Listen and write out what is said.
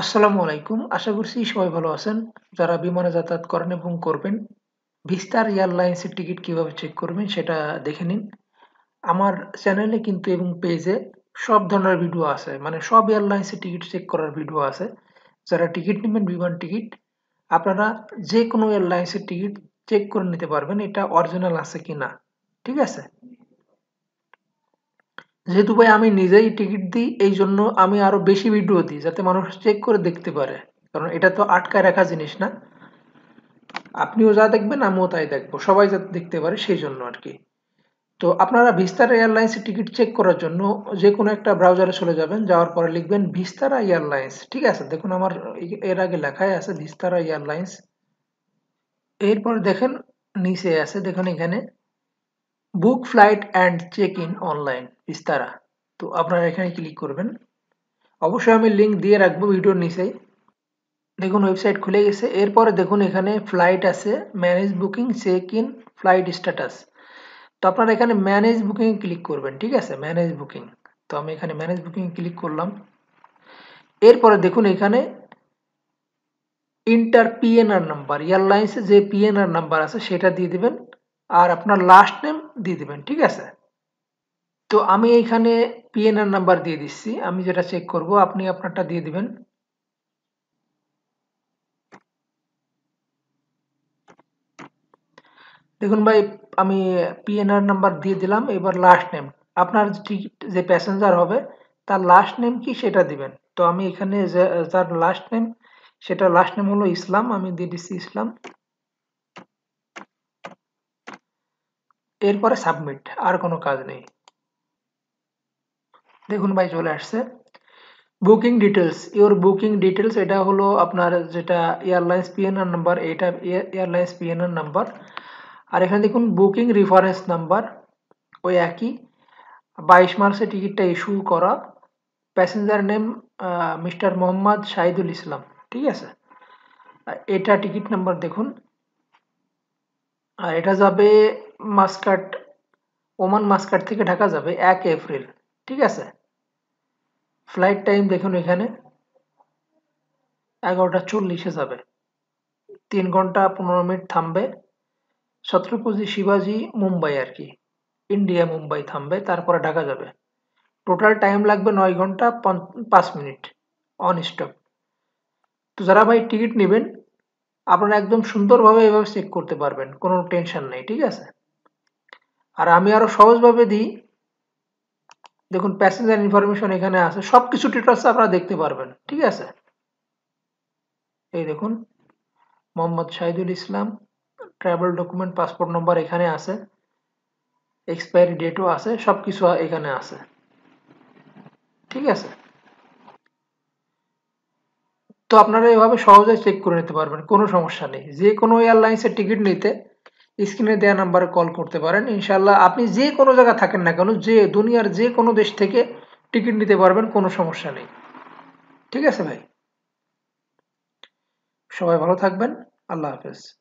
আসসালামু আলাইকুম আশা করছি সবাই ভালো আছেন যারা বিমানে যাতায়াত করেন এবং করবেন ভিস্তার এয়ারলাইন্সের টিকিট কিভাবে চেক করবেন সেটা দেখে নিন আমার চ্যানেলে কিন্তু এবং পেজে সব ধরনের ভিডিও আছে মানে সব এয়ারলাইন্সের টিকিট চেক করার ভিডিও আছে যারা টিকিট নেবেন বিমান টিকিট আপনারা যে কোনো এয়ারলাইন্সের টিকিট চেক করে নিতে পারবেন এটা অরিজিনাল আছে কি না ঠিক আছে যেহেতু ভাই আমি নিজেই টিকিট দিই এই জন্য আমি আরও বেশি ভিডিও দিই যাতে মানুষ চেক করে দেখতে পারে কারণ এটা তো আটকায় রাখা জিনিস না আপনিও যা দেখবেন আমিও তাই দেখবো সবাই যাতে দেখতে পারে সেই জন্য আর কি তো আপনারা ভিস্তারা এয়ারলাইন্সের টিকিট চেক করার জন্য যে কোনো একটা ব্রাউজারে চলে যাবেন যাওয়ার পরে লিখবেন ভিস্তারা এয়ারলাইন্স ঠিক আছে দেখুন আমার এর আগে লেখাই আছে ভিস্তারা এয়ারলাইন্স এরপর দেখেন নিচে আছে দেখুন এখানে book flight and check in online ইস্তারা তো আপনারা এখানে ক্লিক করবেন অবশ্যই আমি লিঙ্ক দিয়ে রাখবো ভিডিওর নিচেই দেখুন ওয়েবসাইট খুলে গেছে এরপরে দেখুন এখানে ফ্লাইট আছে manage booking check in flight status তো আপনারা এখানে ম্যানেজ বুকিং ক্লিক করবেন ঠিক আছে ম্যানেজ বুকিং তো আমি এখানে ম্যানেজ বুকিং ক্লিক করলাম এরপরে দেখুন এখানে ইন্টার পিএনআর নাম্বার এয়ারলাইন্সে যে পিএনআর নাম্বার আছে সেটা দিয়ে দেবেন আর আপনার লাস্ট নেম দিয়ে দেবেন ঠিক আছে তো আমি এইখানে পিএনআর নাম্বার দিয়ে দিচ্ছি আমি যেটা চেক করব আপনি আপনারটা দিয়ে দিবেন দেখুন ভাই আমি পিএনআর নাম্বার দিয়ে দিলাম এবার লাস্ট নেম আপনার যে প্যাসেঞ্জার হবে তার লাস্ট নেম কি সেটা দিবেন তো আমি এখানে যার লাস্ট নেম সেটা লাস্ট নেম হলো ইসলাম আমি দিয়ে দিচ্ছি ইসলাম এরপরে সাবমিট আর কোনো কাজ নেই দেখুন ভাই চলে আসছে booking details your booking details এটা হলো আপনার যেটা এয়ারলাইন্স পিএনআর নাম্বার এটা এয়ারলাইন্স পিএনআর নাম্বার আর এখানে দেখুন বুকিং রেফারেন্স নাম্বার ওই একই বাইশ মার্চে টিকিটটা ইস্যু করা passenger name mister Mohammad Shahidul Islam ঠিক আছে এটা টিকিট নাম্বার দেখুন আর এটা যাবে মাসকাট ওমান মাসকাট থেকে ঢাকা যাবে এক এপ্রিল ঠিক আছে ফ্লাইট টাইম দেখুন এখানে এগারোটা চল্লিশে যাবে তিন ঘন্টা পনেরো মিনিট থামবে ছত্রপতি শিবাজি মুম্বাই আর কি ইন্ডিয়া মুম্বাই থামবে তারপরে ঢাকা যাবে টোটাল টাইম লাগবে নয় ঘন্টা পাঁচ মিনিট অন স্টপ তো যারা ভাই টিকিট নেবেন আপনারা একদম সুন্দরভাবে এভাবে চেক করতে পারবেন কোনো টেনশন নেই ঠিক আছে আর আমি আরও সহজভাবে দিই দেখুন প্যাসেঞ্জার ইনফরমেশন এখানে আছে সব কিছু ডিটেলস আপনারা দেখতে পারবেন ঠিক আছে এই দেখুন Mohammad Shahidul Islam travel document passport number এখানে আছে এক্সপায়ারি ডেটও আছে সব কিছু এখানে আছে ঠিক আছে তো আপনারা এভাবে সহজে চেক করে নিতে পারবেন কোনো সমস্যা নেই যে কোনো এয়ারলাইন্সের টিকিট নিতে স্ক্রিনে দেওয়া নাম্বারে কল করতে পারেন ইনশাল্লাহ আপনি যে কোনো জায়গায় থাকেন না কেন যে দুনিয়ার যে কোনো দেশ থেকে টিকিট নিতে পারবেন কোনো সমস্যা নেই ঠিক আছে ভাই সবাই ভালো থাকবেন আল্লাহ হাফেজ